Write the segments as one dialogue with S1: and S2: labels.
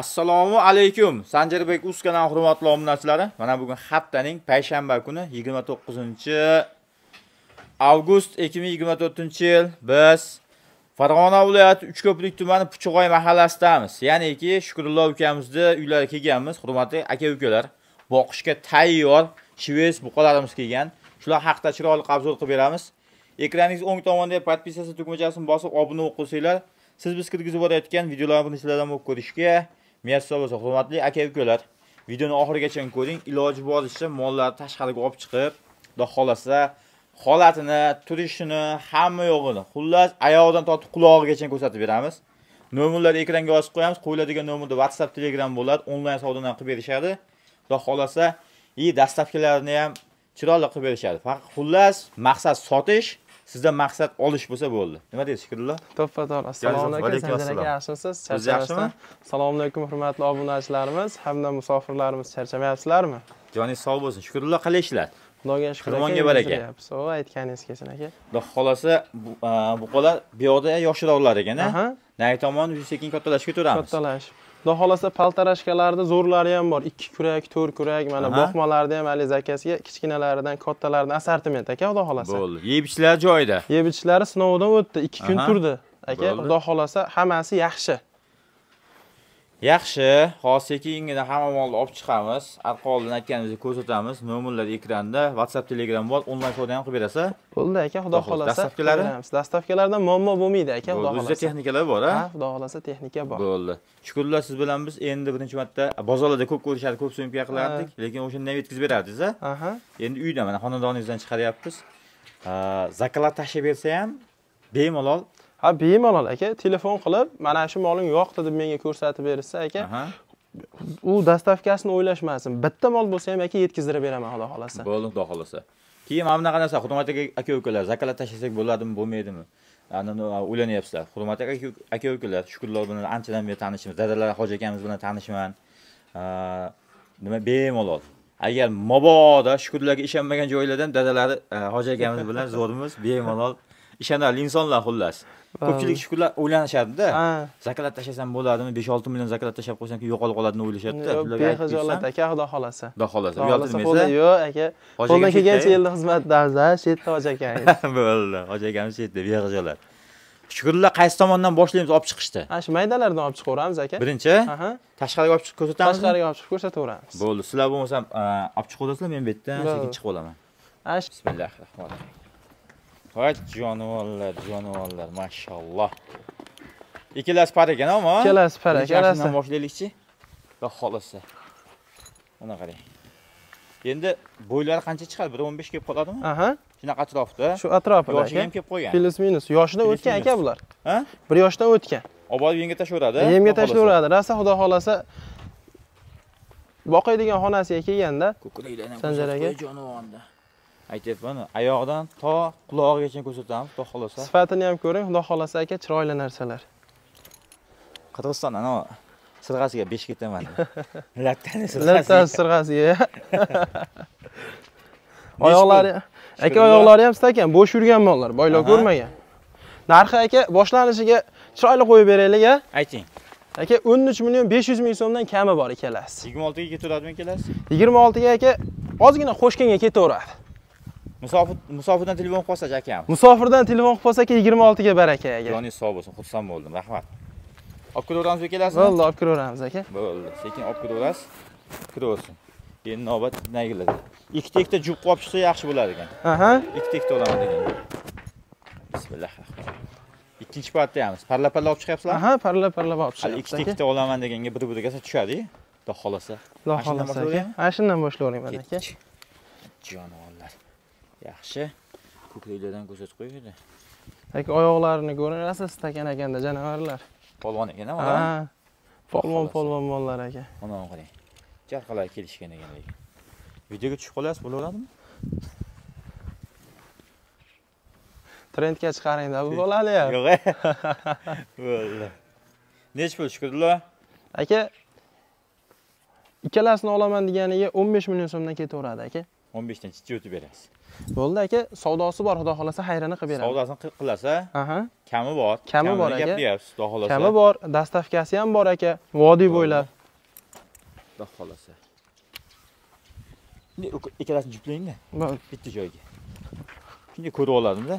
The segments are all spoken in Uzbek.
S1: assalomu alaykum sanjarbek kanal hurmatli obunachilari mana bugun haftaning payshanba kuni 29 avgust 2024 yil biz farg'ona viloyati uchko'prik tumani puchog'oy mahallasidamiz ya'niki shukrullo ukamizni uylari kelganmiz hurmatli aka ukalar boqishga tayyor shives buqalarimiz kelgan shular haqida chiroyli obzor qilib beramiz ekraningiz o'ng tomonidagi podpisasi tugmachasini bosib obuna bo'lsanglar, siz biz kirgizib borayotgan videolarimizni sizlardan bo'lib ko'rishga muyassar bo'lsa hurmatli aka ukalar videoni oxirigacha ko'ring iloji boricha mollarni tashqariga olib chiqib xudo xohlasa holatini turishini hamma yo'g'ini xullas oyog'idan tortib qulog'igacha ko'rsatib beramiz nomerlarni ekranga yozib qo'yamiz qo'yiladigan nomerda whatsapp telegram bo'ladi onlayn savdodan qilib berishadi xudo xohlasa и dastlabkilarini ham chiroyli qilib berishadi faqat xullas maqsad sotish sizdan maqsad olish bo'lsa bo'ldi nima deysiz shukrullo to'g'ri assalomu alaykum sanjar aka yaxshimisiz biz yaxshimi
S2: assalomu alaykum hurmatli obunachilarimiz hamda musofirlarimiz charchamayapsizlarmi
S1: joningiz sog' bo'lsin shukrullo qalay ishlar xudoga shukur xirmonga baraka
S2: hop aytganingiz kelsin aka
S1: xudo xohlasa buqalar bu yoqda e, yoshroqlar ekan a nay tomon sekin
S2: kattalashib ketaveramiz kattalashib xudo xohlasa paltarashkalarni zo'rlari ham bor ikki kurak to'rt kurak mana boqmalarni ham ali zakasiga kichkinalaridan kattalardan assortiment aka xudo xohlasa bo'ldi yeb ichishlari joyida yeb ichishlari sinovdan o'tdi ikki kun turdi aka xudo xohlasa hammasi yaxshi
S1: yaxshi hozir sekingina hamma molni olib chiqamiz alqoldin aytganimizni ko'rsatamiz nomerlar ekranda whatsapp telegram bor onlayn savdo ham qilib berasiz
S2: bo'ldi aka xudo xohlasa dastavkalari
S1: dostavkalardan
S2: muammo bo'lmaydi aka xudo xohlasa o'zida texnikalar bor a xudo xohlasa texnika
S1: bor bo'ldi shukurlar siz bilan biz endi birinchi marta bozorlarda ko'p ko'rishadi ko'p syomka qilardik lekin o'shandan yetkazib berardingiz a endi uyda mana xonadoningizdan chiqaryapmiz zakladka tashlab bersa ham bemalol ha bemalol aka telefon qilib mana shu moling
S2: yoqdi deb menga ko'rsatib berishsa aka u dastavkasini o'ylashmasin bitta mol
S1: bo'lsa ham aka yetkazdirib beraman xudo xohlasa bo'ldi xudo xohlasa keyin mana bunaqa narsa hurmatli aka ukalar zakalat tashlasak bo'ladimi bo'lmaydimi o'ylanyapsizlar hurmatli aka ukalar shukurlar bilan anchadan beri tanishmiz dadalar hoji akamiz bilan tanishman nima bemalol agar mabodo shukurlarga ishonmagan joylardan dadalari hoji akamiz bilan zo'rmiz bemalol ishonarli insonlar xullas ko'pchilik kunlar o'ylanishadida zakalat tashlasam bo'ladimi besh olti million zakalat tashlab qo'ysam keyin yo'qolib qoladimi o'ylashadida bexijolat aka xudo
S2: xohlasa xudo xohlasa uyaltirmaysiz yo'q aka qo'ldan kelgancha yilni xizmatdamiz a shu yerda hoji akamiz
S1: bo'ldi hoji akamiz shu yerda bexijolat shukurlar qaysi tomondan boshlaymiz olib chiqishni
S2: ana shu maydalardan olib chiqaveramiz aka birinchi
S1: tashqariga olib chiqib ko'rsatamiz tashqariga
S2: olib chiqib ko'rsataveramiz
S1: bo'ldi sizlar bo'lmasam olib chiqib o'tasizlar men bu yerdan sekin chiqib olaman bismillahi rohmanir rohim va jonivorlar jonivorlar mashalloh ikkalasi par ekan ammo ikkalasi par ikkalasi boshlaylikchi Va xohlasa mana qarang endi bo'ylari qancha chiqadi 1.15 kelib qoladimi aha shunaqa atrofda shu atrofida yoshiga ham kelib qo'ygan Plus
S2: minus yoshidan o'tgan aka bular ha bir yoshdan o'tgan
S1: Obod yenga tashlaveradi.
S2: yemga tashlayveradi Rasa xudo xolasa boqaydigan xonasiga kelganda
S1: ko'kragidan sanjar aka aytyapman oyog'idan to qulog'igacha ko'rsatamiz xudo xohlasa sifatini
S2: ham ko'ring xudo xohlasa aka chiroyli narsalar
S1: qirg'iziston anavi sirg'asiga besh ketaman lattani lattani sirg'asiga oyoqlari aka oyoqlari
S2: ham stakan bo'sh yurgan mollar boylov ko'rmagan narxi aka boshlanishiga chiroyli qo'yib beraylik a ayting aka o'n uch million besh yuz ming so'mdan kami bor ikkalasi yigirma oltiga ketaveradimi ikkalasi yigirma oltiga
S1: aka ozgina qo'shkanga ketaveradi musofirdan telefon qilib olsak akam musofirdan telefon qilib olsak yigirma oltiga baraka aka joningiz sog' bo'lsin xursand bo'ldim rahmat olib kiraveramiz kelasizmi bo'ldi olib kiraveramiz aka bo'ldi sekin olib kiraverasiz kiraversin endi navbat nagilada ikkita ikkita jub qilib chiqsa yaxshi bo'lar ekan aha ikkita ikkita olaman degan bismillah ikkinchi partiyamiz parla parla olib chiqyapsizlar aha parla parla olib chiqyapmiz ikkita ikkita olaman deganga bir biriga tushadiyu xudo xohlasa xudo xohlasa aka
S2: mana shundan boshlayvering aka
S1: jonon yaxshi ko'kliklardan ko'rsatib qo'yadi Taki
S2: oyoqlarini ko'rasiz stakan akanda janavarlar
S1: polvon ekan ha polvon polvon mollar ekan mana qarang jarqalar kelishgan ekan lekin videoga tushib qolasiz bo'laveradimi trendga chiqaringda bu bo'ladi yo'q e. bo'ldi nechi
S2: pul shukrullo aka ikkalasini olaman deganiga 15 million so'mdan ketaveradi aka 15 dan chicha o'tib berasiz bo'ldi aka savdosi bor xudo xohlasa xayrini qilib beramiz
S1: savdosini qilib qilasa aha kami bor kami bor aka xudo xohlasa kami
S2: bor dastavkasi ham bor aka vodiy bo'ylab
S1: xudo xohlasa ikkalasini juftlayingda bitta joyga shunday ko'rib oladimda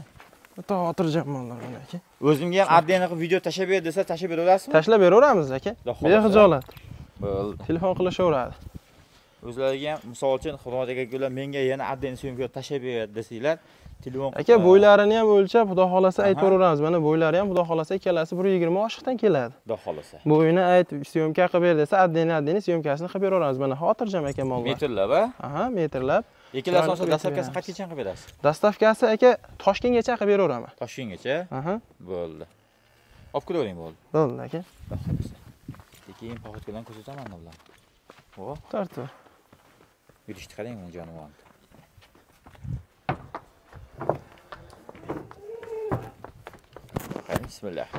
S2: to xotirjammanlar mana aka o'zimga ham отдельно
S1: qilib video tashlab ber desa tashlab beraverasizmi tashlab
S2: beraveramiz aka bexijolat bo'ldi telefon qilishaveradi
S1: o'zlariga ham misol uchun xudoga gulla menga yana отдельный syomka tashlab beradi desanglar telefon aka bo'ylarini
S2: ham o'lchab xudo xohlasa aytaveramiz mana bo'ylari ham xudo xohlasa ikkalasi bir yigirma oshiqdan keladi xudo xohlasa bo'yini ayt syomka qilib ber desa отдельный отдельный syomkasini qilib beraveramiz mana xotirjam aka mollar metrlab aha metrlab ikkalasi olsa dastavkasini qachongacha qilib berasiz dastavkasi aka toshkentgacha qilib beraveraman toshkentgacha aha
S1: bo'ldi olib kelavering bo'ldi bo'ldi aka keyin poxodkalarni ko'rsataman bularni o. Tartı. yurishni qarang u jonivorni qarang bismillah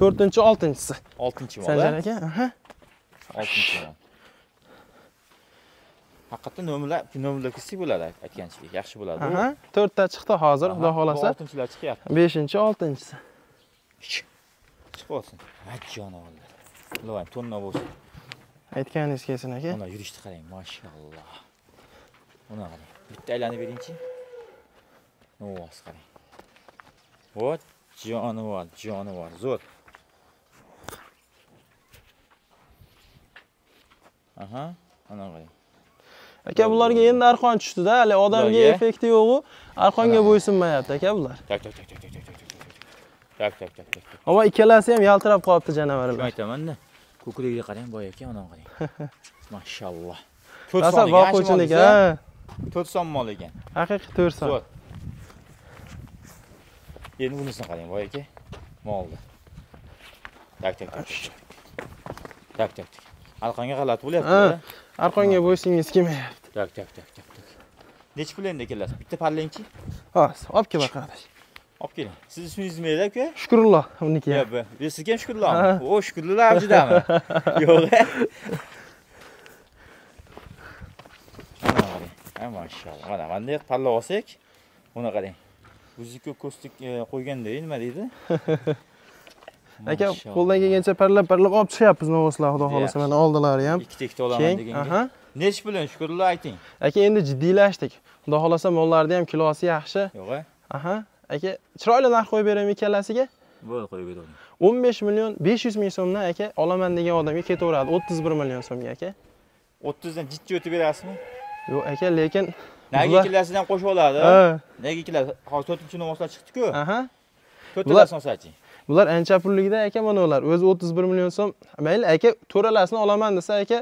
S2: to'rtinchi oltinchisi oltinchi mol sanjar aka
S1: oltinchi mol nomlar nomerlar nomerlar kirsak bo'ladi aytganchidek yaxshi bo'ladi aha
S2: to'rtta chiqdi hozir xudo xohlasa oltinchilar chiqyapti beshinchi oltinchisi
S1: chiqib olsin ha jonivorlar iloyim tonna bo'lsin aytganingiz kelsin aka mana yurishni qarang mashalloh mana qarang bitta aylanib beringchi novoz qarang вот jonivor jonivor zo'r aha mana qarang
S2: aka bularga endi arqon tushdida hali odamga effekti yo'qu arqonga bo'ysunmayapti aka bular
S1: tak tak tak tak tak tak tak tak tak tak tak
S2: tak ikkalasi ham yaltirab qolibdi
S1: janavarlar shuni da ko'kligiga qarang boya aka anavini qarang mashalloh to'rt rosa boquvchilik a to'rt son mol ekan haqiqiy to'rt son endi bunisini qarang boya aka molni tak tak tak tak tak tak arqonga g'alati bo'lyapti
S2: arqonga bo'ysungingiz kelmayapti
S1: tak tak tak tak nechi pul endi ikkalasi bitta pallangchi
S2: hozir olib kel qardash
S1: olib keling siz ismingiz nima edi aka
S2: shukrulloh uniki yo'q
S1: bu sizga ham shukrullohmi o shukrullo abjidami yo'q ha mashalloh mana bunday qilib palla olsak buni qarang o'ziku ko'stik e, qo'yganda e, nima deydi aka qo'ldan
S2: kelgancha parlab parlab olib chiqyapmiz novvoslar xudo xohlasa mana oldilari ham ikkita ikkita olaman deganga nechi bilan shukrullo ayting aka endi jiddiylashdik xudo xohlasa mollarni ham kilosi yaxshi yo'q a e. aha aka chiroyli narx qo'yib beraymi ikkalasiga
S1: bo'ldi qo'yib beraman
S2: o'n besh million besh yuz ming so'mdan aka olaman degan odamga ketaveradi o'ttiz bir million so'mga aka
S1: o'ttizdan jiddiy o'tib berasizmi
S2: yo'q aka lekin nagi
S1: ikkilasidan qo'shib oladi nagi ikkilasi hozir to'rtinchi novoslar chiqdiku aha to'rttalasini olsachi
S2: bular ancha pullikda aka mana ular o'zi o'ttiz bir million so'm mayli aka to'ralasini olaman desa aka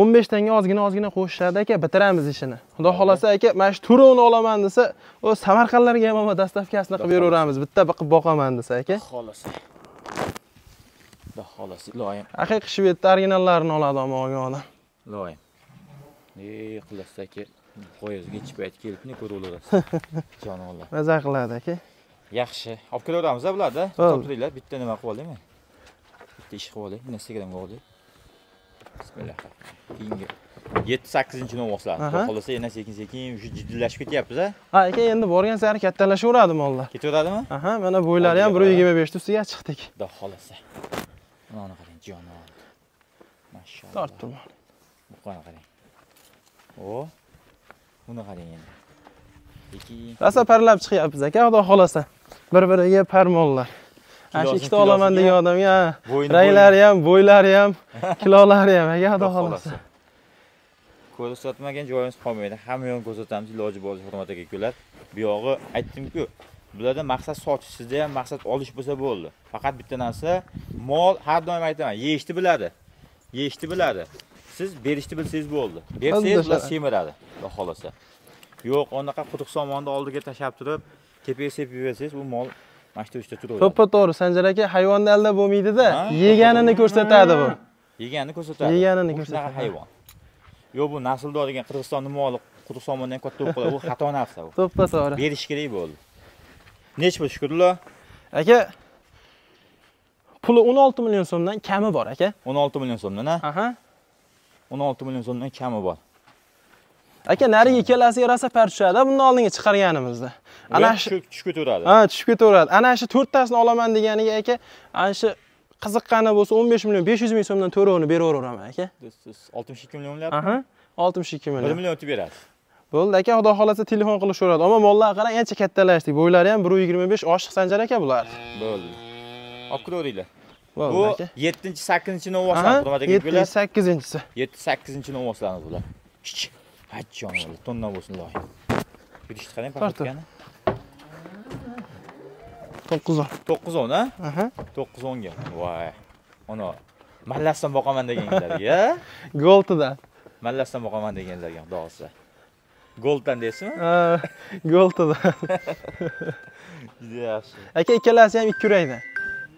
S2: o'n besh tanga ozgina ozgina qo'shishadi aka bitiramiz ishini xudo xohlasa aka mana shu turovni olaman desa o'zi samarqandlarga ham mana dastavkasini qilib beraveramiz bitta qilib boqaman desa aka xohlasa
S1: xudo xohlasa iloyim
S2: haqiqiy shvedni originallarini oladi omon olgan odam
S1: iloyim e xullas aka poyezdga ichi payt kelibni ko'rib jonivorlar
S2: maza qiladi aka
S1: yaxshi olib kelaveramiz bularni to'xtab turinglar bitta nima qilib men bitta ish qilib olay instagramga olay bismillah keyingi yetti sakkizinchi navon boshlandi xudo xohlasa yana sekin sekin уже jiddilashib ketyapmiz a ha
S2: aka endi borgan sari kattalashaveradi mollar
S1: ketaveradimi aha
S2: mana bo'ylari ham bir yigirma beshni ustiga chiqdik
S1: xudo xohlasa mana qarang jonon mashalloh tortdim buqani qarang o buni qarang endi sekin rosa parlab
S2: chiqyapmiz aka xudo xohlasa bir biriga parmonlar
S1: ana shu ikkita olaman degan odamga ranglari ham
S2: bo'ylari ham kilolari ham aka xudo xohlasa
S1: ko'rsatmagan joyimiz qolmaydi hamma yo'lni ko'rsatamiz iloji boricha hurmat aka ukalar bu yog'i aytdimku bularda maqsad sotish sizda ham maqsad olish bo'lsa bo'ldi faqat bitta narsa mol har doim aytaman yeyishni biladi yeyishni biladi siz berishni bilsangiz bo'ldi bersangiz ular semiradi xudo xohlasa yo'q unaqa quduq somonni oldiga tashlab turib tepaga sepib bersangiz u mol mana shu ishda turaveradi to'ppa
S2: to'g'ri sanjar aka hayvonni aldab bo'lmaydida yeganini ko'rsatadi bu
S1: yeganini ko'rsatadi yeganini ko'rsatadi shunaqa hayvon yo'q bu nasldor degan qirg'izistonni moli quduq somondan katta bo'lib qoladi bu xato narsa u to'ppa to'g'ri berish kerak bo'ldi nechi pul shukrullo aka puli o'n olti million so'mdan kami bor aka o'n olti million so'mdan a aha o'n olti million so'mdan kami
S2: bor aka nariga ikkalasiga rosa par tushadi bundan oldingi chiqarganimizda ana shu
S1: tushib ketaveradi ha
S2: tushib ketaveradi ana shu to'rttasini olaman deganiga aka ana shu qiziqqani bo'lsa 15 million 500 ming so'mdan to'rtovini beraveraman
S1: aka siz 62 million bo'lyapti aha
S2: 62 million 1 million o'tib beradi bo'ldi aka xudo xohlasa telefon qilib so'radi ammo mollarni qarang ancha kattalashdik bo'ylari ham 1.25 oshiq sanjar aka bular
S1: bo'ldi olib kiraveringlar bu 7 8. sakkizinchi novvoslar yettinchi
S2: sakkizinchisi
S1: yetti sakkizinchi novvoslarimiz bular hajjon tonna bo'lsin loy yurishni qarang paxatkani to'qqiz o'n to'qqiz o'n a to'qqiz o'nga voy ana mallasdan boqaman deganlarga goltidan mallasdan boqaman deganlarga xudo xohlasa Golddan deysizmi
S2: goltidan juda yaxshi aka ikkalasi ham ikki yurakdan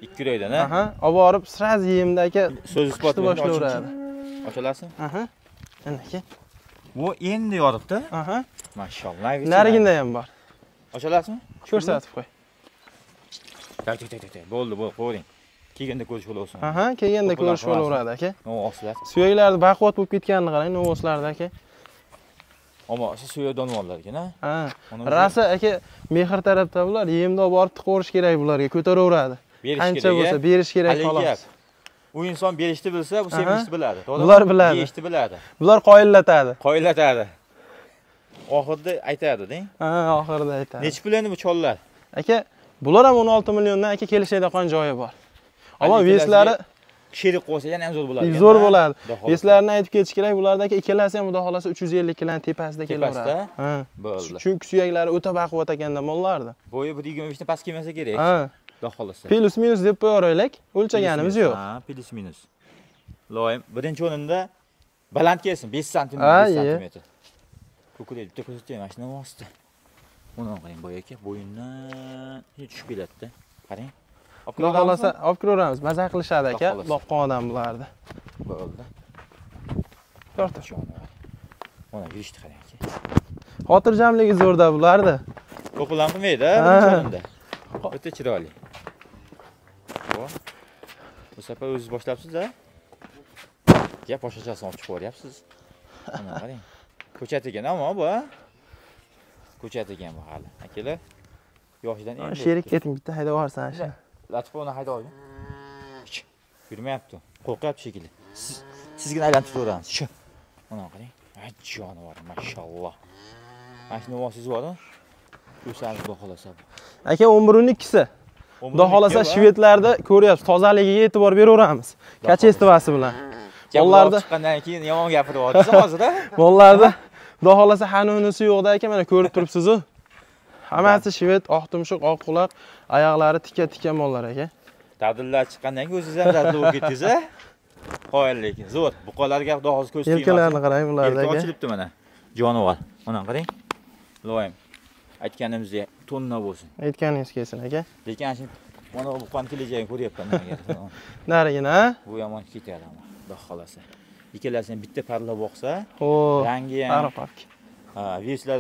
S1: ikki yurakdan a olib
S2: borib сразу yemda aka so'z isbot boshlayveradi
S1: ochilasi aha ana aka bu endi yoribdi aha mashalloh nariginda ham bor ochilasizmi ko'rsatib qo'y bo'ldi bo'ldi qo'yavering kelganda ko'rish bo'lsin aha kelganda ko'rish bo'laveradi aka novoslar
S2: suyaklarni baquvvat bo'lib ketganini qarang novoslarda
S1: aka ammo shu suyak donivorlar ekan
S2: ha Rasa, aka mehr tarafda bular yemni olib borib tiqaverish kerak bularga ko'taraveradi qancha bo'lsa berish kerak xolos
S1: u inson berishni bilsa bu sevinishni biladi bular biladi yeyishni biladi
S2: bular qoyillatadi
S1: qoyillatadi oxirida aytadida
S2: ha oxirida aytadi nechi pulani bu chollar aka bular ham 16 milliondan aka kelishadigan joyi bor
S1: ammo veslari sherik qo'ysa yana ham zo'r bo'ladi zo'r bo'ladi
S2: Veslarni aytib ketish kerak bulardagi ikkalasi ham xudo xolasa 350 yuz tepasida kelaveradi ha bo'ldi chunki suyaklari o'ta baquvvat ekanda mollarni
S1: bo'yi 1.25 dan past kelmasa kerak ha xudo xolasa. Plus
S2: minus deb qo'yaveraylik o'lchaganimiz yo'q
S1: ha plus minus loyim birinchi o'rinda baland kelsin 5 sm 5 sm. ko'krak bitta ko'rsating mana shuni undan qarang boyagi bo'yindan tushib keladida qarang xudo xohlasa
S2: olib kiraveramiz maza qilishadi aka boqqan odam bularni bo'ldi torta
S1: mana yurishni qarang aka
S2: xotirjamligi zo'rda bularni
S1: ko'p ulan qilmaydi o'ta chiroyli bu safar o'ziz boshlabsiz-da. gap boshqachasini chiqib qo'yyapsiz mana qarang ko'chat ekan ammo bu a ko'chat bu hali akalar yoshidan endi sherik
S2: etim bitta haydab yuborsan shu
S1: latifov uni haydab olgin yurmayapti qo'rqyapti shekilli siz sizgina aylantirib turaveramiz shu unaqa qiling jonivor mashalloh mana shuni olsangiz bormi ko'rsamiz xudo xohlasa
S2: aka o'n birini ikkisi xudo xohlasa shvedlarda ko'ryapsiz tozaligiga e'tibor beraveramiz kachestvasi bilan
S1: mollarda chiqqandan keyin yomon gapiryapsiz hozir
S2: a xudo xohlasa hani unisi yo'qda aka mana ko'rib turibsizu hammasi shved oq tumshuq oq quloq oyoqlari tikka tikka mollar aka
S1: dadillar chiqqandan keyin o'zingiz ham dadil bo'lib ketdingiz a qoyil lekin zo'r buqalarga xudo xolasi ko'z tegmasin yelkalarini qarang bularni aka ochilibdi mana jonivor mana qarang loyim aytganimizdek tonna bo'lsin
S2: aytganingiz kelsin aka
S1: lekin ana shu mana buqani kelajagini ko'ryapman narigini Narigina. bu yomon ketadi xudo xohlasa ikkalasini bitta parlab oqsa rangi ham aniq farq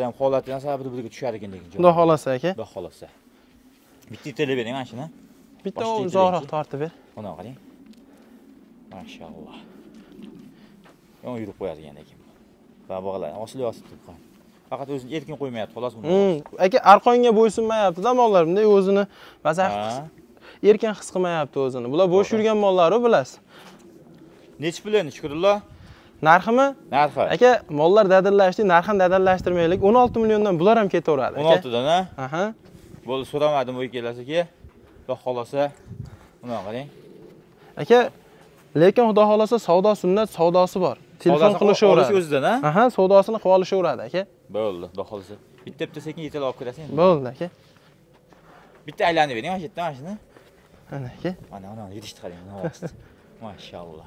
S1: ham holati ham sal bir biriga tushar ekan lekin xudo xohlasa aka xudo xohlasa bitta yetaklab bering mana shuni bitta uzoqroq tortib ber bunaqa qiling mashaalloh yomon yurib qo'yadi ekan lekin va bog'lar osilib osilib turib qoladi faqat o'zini erkin qo'ymayapti xolos hmm,
S2: aka arqonga bo'ysunmayaptida mollar bunday o'zini masalan erkin his qilmayapti o'zini bular bo'sh yurgan mollaru bilasiz
S1: nechi pul endi shukrullo narximi narxi aka
S2: mollar dadillashdik narxini dadillashtirmaylik 16 milliondan bular ham ketaveradi 16
S1: dan a aha bo'ldi so'ramadim bu ikkalasi aka xudo xohlasa unaqa qarang.
S2: aka lekin xudo xolosa savdo sunnat savdosi bor telefon qilishaveradi o'zidan a aha savdosini qilib olishaveradi aka
S1: bo'ldi xudo xolosa. bitta bitta sekin yetalab olib kirasiz bo'ldi aka bitta aylanib bering mana shu yerda mana shuni ana aka mana mana yurishni qarang mashalloh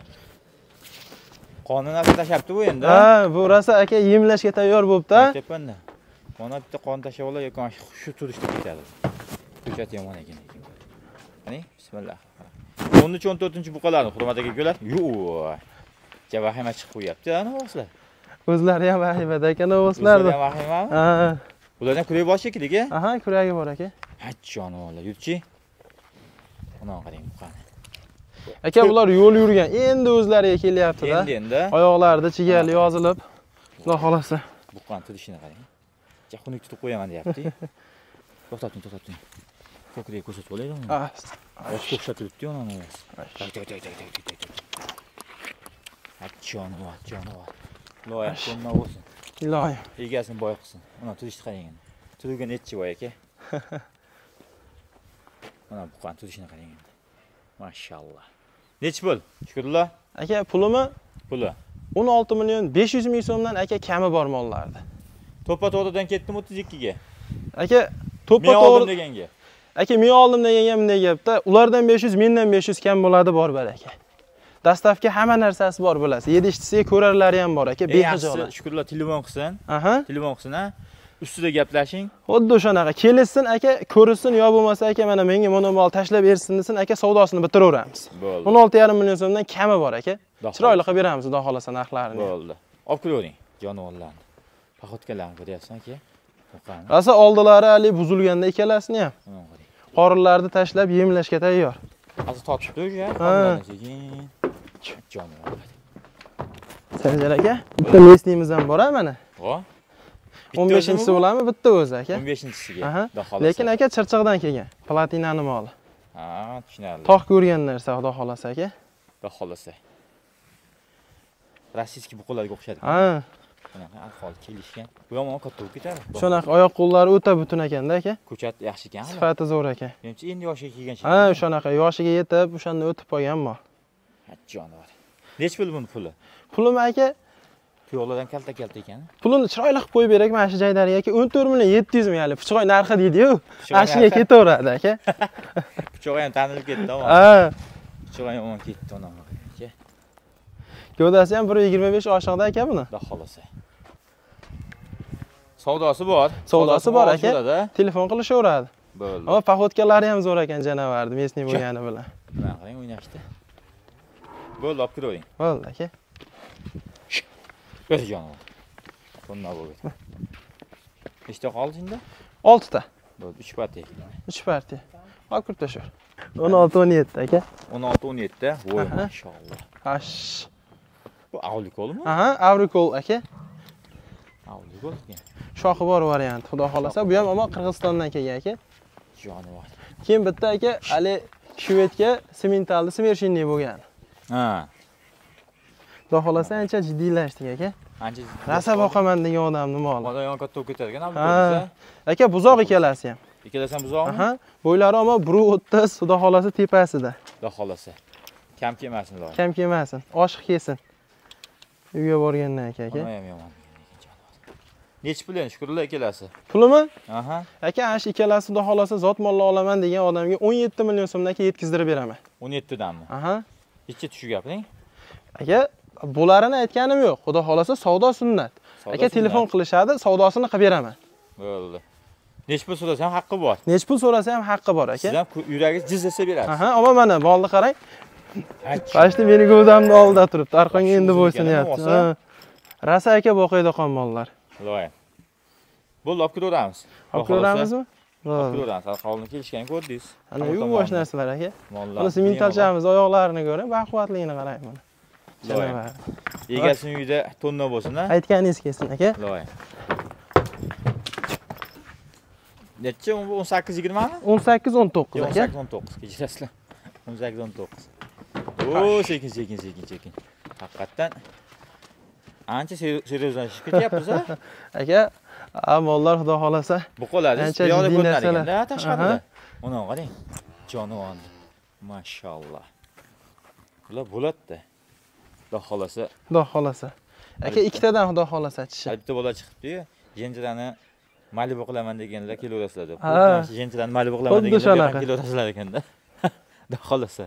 S1: qonni olib tashlabdi bu endi ha
S2: bu rosa aka yemlashga tayyor bo'libdi
S1: aytyapmanda mana bitta qon tashlab olar yoki mana shu turishda ketadi ko'chat yomon ekan qani bismillah o'n uch o'n to'rtinchi buqalarni hurmat aka ukalar yo'q ja vahima chiqib qo'yyapti novoslar
S2: o'zlari ham vahimada ekan novoslarni o'zlari ham vahimami
S1: ha ularni ham kurak bor shekilli aka aha kuragi bor aka ha
S2: jonivorlar yurchi
S1: mana qarang buqani
S2: aka bular yo'l yurgan endi o'zlariga kelyaptida endi endi oyoqlarida chigal yozilib xudo
S1: Bu buqqani turishini qarang xunuk tutib qo'yaman deyapti to'xtating to'xtating ko'kragiga ko'rsatib olaylik uni ah. ochga o'xshatib turibdiyu anavi achchonova achchonova Loy, ko'mma bo'lsin Loy. egasini boy qilsin mana turishni qarang endi turugi boy aka mana bu buqani turishini qarang endi mashalloh nechi pul shukrullo aka pulimi puli 16 million 500 ming so'mdan
S2: aka kami bor mollarni to'ppa to'g'ridan ketdim 32 ga. aka to'ppa to'g'ri deganga aka men oldim deganga bunday gapda ulardan 500 mendan 500 kam bo'ladi bor aka dastavki hamma narsasi bor bilasiz yedi ishtisiga ko'rarlari ham bor aka e, behajol
S1: shukrlar telefon qilsin aha telefon qilsin a ustida gaplashing
S2: xuddi o'shanaqa kelishsin aka ko'rishsin yo bo'lmasa aka mana menga monopol tashlab bersin desin aka savdosini bitiraveramiz bo'ldi o'n olti yarim million so'mdan kami bor aka chiroyli qilib beramiz xudo xohlasa narxlarini bo'ldi olib kelavering
S1: jonivorlarni paxotkalarni ko'ryapsan aka
S2: rosa oldilari haligi buzilganda ikkalasini ham qorinlarni tashlab yemlashga tayyor
S1: hozir totibdi уже sekin jonivor
S2: sanjar aka bitta местныйimiz ham bor a mana ho o'n beshinchisi bo'ladimi
S1: bitta o'zi aka o'n beshinchisiga lekin
S2: aka chirchiqdan kelgan platinani moli
S1: ha tushunarli tog'
S2: ko'rgan narsa xudo xohlasa aka
S1: xudo xohlasa rossiyskiy buqalarga o'xshadi ha bunaqa ahvol kelishgan bu yomon katta bo'lib ketadi shunaqa
S2: oyoq qo'llari o'ta butun ekanda aka
S1: ko'chat yaxshi ekan sifati zo'r ekan menimcha endi yoshiga kelgan ha
S2: o'shanaqa yoshiga yetib o'shanda o'tib qolgan mol
S1: jonivor nechi pul buni puli pulimi aka piyoladan kalta kalta ekan
S2: pulini chiroyli qilib qo'yib berak mana shu joydan aka o'n to'rt million yetti yuz ming haligi puchoq narxi deydiyu mana shunga ketaveradi aka
S1: pichoq ham tanilib ketdi pichoq ham yomon ketdi anaqa aka
S2: gavdasi ham bir yigirma besh oshiqda aka buni xudo xohlasa
S1: savdosi bor savdosi bor aka
S2: telefon qilishaveradi bo'ldi ammo poходкалari ham zo'r ekan janavarni местный bo'lgani bilan
S1: nima qarang, o'ynashdi bo'ldi olib kiravering bo'ldi aka o'zi jonivor bundoq bo'lgan nechta qoldi endi oltita bo'ldi uch partiya
S2: uch partiya olib kirib tashlab o'n olti o'n yetti aka
S1: o'n olti o'n yettida
S2: voy mashaalloh ash bu avlikolmi aha avrikol aka avlikol shoxi bor variant xudo xohlasa bu ham umuman qirg'izistondan kelgan aka jonivor keyin bitta aka hali shvedga sementalni smershinniy bo'lgan ha xudo xohlasa ancha jiddiylashdik aka
S1: ancha rosa
S2: boqaman degan odam nima moli
S1: odam katta bo'lib ketadi ekan
S2: aka buzoq ikkalasi ham
S1: ikkalasi ham buzoqmi ha
S2: bo'ylari ammo bir o'ttiz xudo xohlasa tepasida
S1: xudo xohlasa kam kelmasin xudo kam
S2: kelmasin oshiq kelsin uyga borganda aka aka ham
S1: yomon nechi pul endi shukurlar ikkalasi pulimi aha
S2: aka ana shu ikkalasi xudo xohlasa zot molni olaman degan odamga o'n yetti million so'mdan keyin yetkazdirib beraman
S1: o'n yettidanmi aha necha tushiryapti
S2: aka bularini aytganim yo'q xudo xohlasa savdo sunnat aka telefon qilishadi savdosini qilib beraman
S1: bo'ldi nechi pul so'rasa ham haqqi bor
S2: nechi pul so'rasa ham
S1: haqqi bor aka siz ham yuragingiz jiz desa berasiz
S2: aha opa mana bolni qarang почти meni go'damni oldida turibdi arqonga endi bo'ysunyapti rosa aka boqaydoqon mollar
S1: bo'ldi olib ketaveramiz olib ketaveramizmi hovlini kelishgan ko'rdingiz ana yuvosh narsalar aka mana sementalchamizni
S2: oyoqlarini ko'ring baquvvatligini qarang mana loy
S1: egasini uyida to'nna bo'lsin a
S2: aytganingiz kelsin aka
S1: loy nechi o'n sakkiz yigirmami o'n sakkiz o'n to'qqiz aka o'n sakkiz o'n to'qqiz kechirasizlar o'n sakkiz o'n to'qqiz o sekin sekin sekin sekin haqiqatdan ancha seriozlashib ketyapmiz a aka
S2: amallar xudo xohlasa
S1: buqoladi bu yoqda ko'rinar ekanda tashqarida mana qarang jonivon mashalloh bular bo'ladida xudo xohlasa
S2: xudo xohlasa aka ikkitadan
S1: xudo xohlasa chishi bitta bola chiqibdiyu jenjirani malibu qilaman deganlar kelaverasizlar deb jenjirani malibu qilaman deganlar xuddi shunaqa kelaverasizlar ekanda xudo xohlasa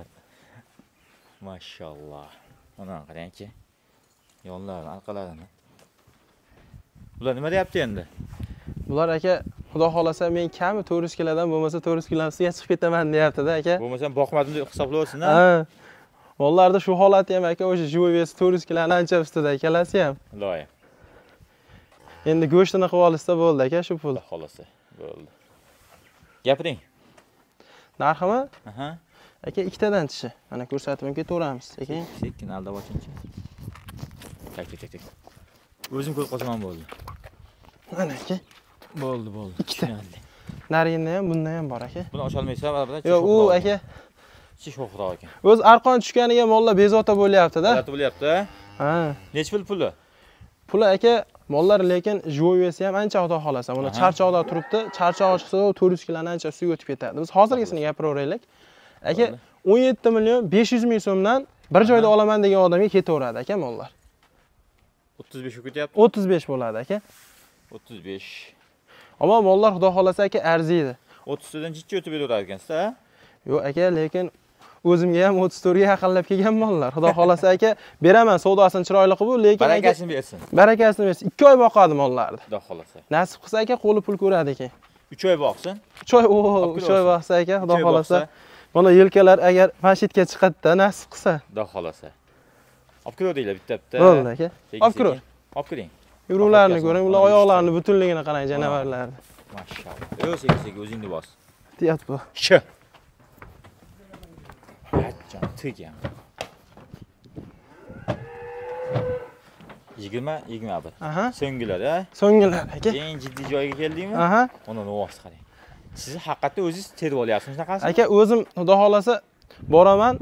S1: mashaalloh mana qarangki yonlarini orqalarini bular nima deyapti endi bular aka xudo xohlasa men kami to'rt yuz kilodan
S2: bo'lmasa to'rt yuz kilosiga chiqib ketaman deyaptida aka bo'lmasam boqmadim deb hisoblayversin ha mollarda shu holati ham aka o'sha JVS 400 turistlarni ancha ustida ikkalasi ham doim endi go'shtini qilib olishsa bo'ldi aka shu pul xohlasa
S1: bo'ldi gapiring narximi aha
S2: aka ikkitadan tishi mana ko'rsatib ham ketaveramiz sekin
S1: sekin aldab ochinchi tak tak tak o'zim ko'rib qochaman bo'ldi
S2: mana aka bo'ldi bo'ldi ikkita nariginda ham bundan ham bor aka
S1: buni albatta. yo'q u aka sho'x xudo ekan.
S2: o'zi arqon tushganiga mollar bezovta bo'lyaptida bo'lyapti ha nechi pul puli puli aka mollar lekin жуевесі ham ancha xato xolasa, mana charchoqda turibdi charchoq chiqsa 400 kg ancha suv o'tib ketadi biz hozirgisini gapiraveraylik aka 17 million 500 ming so'mdan bir joyda olaman degan odamga ketaveradi aka mollar
S1: 35 ketyapti
S2: 35 bo'ladi aka
S1: 35.
S2: ammo mollar xudo xolasa aka arziydi
S1: o'ttiztadan jichcha o'tib ekansiz ekansizda
S2: yo'q aka lekin o'zimga ham 34 ga yaqinlab kelgan mollar xudo xohlasa aka beraman savdosini chiroyli qilib lekin barakasini bersin barakasini bersin 2 oy boqadi mollarni xudo xohlasa nasib qilsa aka qo'li pul ko'radi keyin 3 oy boqsin 3 oy uch oy boqsa aka xudo xohlasa mana yelkalar agar mashitga chiqadida nasib qilsa
S1: xudo xohlasa olib kiravringlar bitta bitta bo'ldi aka olib kiring olib kiring
S2: yuruvlarini ko'ring ular oyoqlarini butunligini qarang janavarlarni
S1: mashalloh sekin sekin o'zingni bos deyapti bu jon tugam yigirma yigirma bir aha so'nggilar a so'nggilar aka eng jiddiy joyga keldingmi aha uni qarang siz haqiqatda o'zingiz terib olyapsiz shunaqasi aka
S2: o'zim xudo xohlasa boraman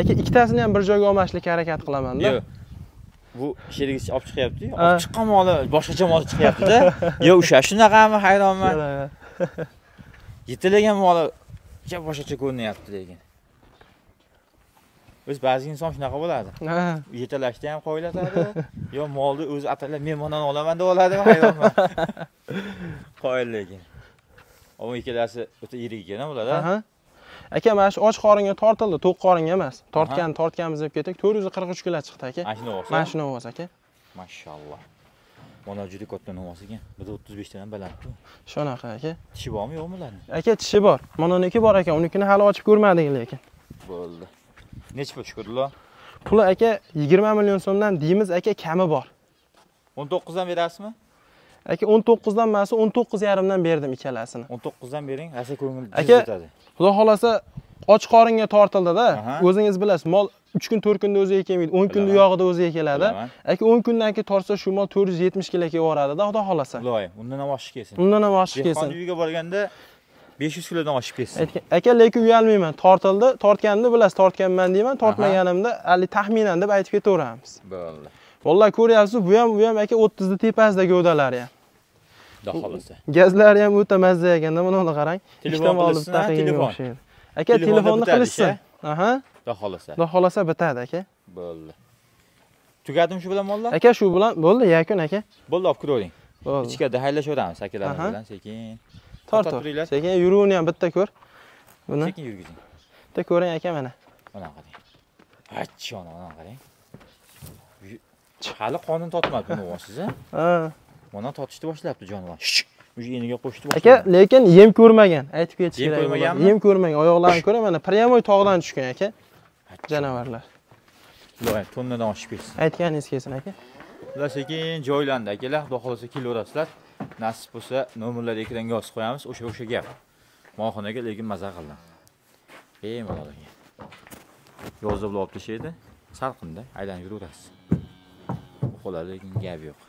S2: aka ikkitasini ham bir joyga olmaslikka harakat qilamanda yo'q
S1: bu sherigiz olib chiqyapti olib chiqqan moli boshqacha mol chiqyaptida yo o'sha shunaqami hayronman yetalagan moli boshqacha ko'rinyapti lekin o'zi ba'zi inson shunaqa bo'ladi yetalashda ham qoyilatadi yo molni o'zi ataklab men olaman deb oladi hayvonman qoyil lekin ammo ikkalasi o'ta yirik yirikkina bo'ladi
S2: aka mana shu och qoringa tortildi to'q qoringa emas tortgan tortganmiz deb ketdik to'rt yuz qirq uch kilo chiqdi aka mana shuni mana shuni ovoz aka
S1: mashalloh mana juda katta namoz ekan bizda o'ttiz beshtadan balandku shunaqa aka tishi bormi yo'qmi ularni aka
S2: tishi bor mana uniki bor ekan unikini hali ochib ko'rmadik lekin
S1: bo'ldi nechi pul shukrullo
S2: puli aka 20 million so'mdan deymiz aka kami bor
S1: 19 dan berasizmi
S2: aka 19 dan mana shu 19.5 dan berdim ikkalasini 19 dan bering rosa ko'ngil aka xudo xohlasa och qoringa tortildida o'zingiz bilasiz mol 3 kun 4 kunda o'ziga kelmaydi 10 kunda u yog'ida o'ziga keladi aka 10 kundan keyin tortsa shu mol 470 kg kelib
S1: yoradi-da, xudo xohlasa loy undan ham oshiq kelsin undan ham oshiq kelsin dehqon uyiga borganda 500 kilodan oshib ketsin
S2: aka lekin uyalmayman tortildi tortganimda bilasiz tortganman deyman tortmaganimda hali taxminan deb aytib ketaveramiz bo'ldi vallahi ko'ryapsiz bu ham bu ham aka 30 ni tepasida gavdalari ham xudo xohlasa gazlari ham o'ta mazza ekanda mana buni qarang telefon olib taqiyga aka telefonni qilishsin aha xudo xohlasa xudo xohlasa bitadi aka
S1: bo'ldi tugadimi shu bilan mollar aka shu
S2: bilan bo'ldi yakun aka
S1: bo'ldi olib kiravering bo'ldi ichkarida xayrlashaveramiz akalarimiz bilan sekin
S2: tortib sekin yuruvni ham bitta ko'r buni sekin yurgizing bitta ko'ring aka mana
S1: mana qarang achchi ana mana qarang hali qonini totmadi buni ovozingiz ha mana totishni boshlayapti jonivor уже eniga qo'shdi aka
S2: lekin yem ko'rmagan aytib ketish kerak yem ko'rmaganmi yem ko'rmagan oyoqlarini ko'ring mana прямой tog'dan tushgan aka janavorlar
S1: loy tonnadan oshib ketsin aytganingiz kelsin aka ular sekin joylandi akalar xudo xohlasa kelaverasizlar nasib bo'lsa nomerlarni ekranga yozib qo'yamiz o'sha o'sha gap molxonaga lekin mazza qildim bemalol yozib olib tashlaydi salqinda aylanib yuraverasiz bo'ladi lekin gap yo'q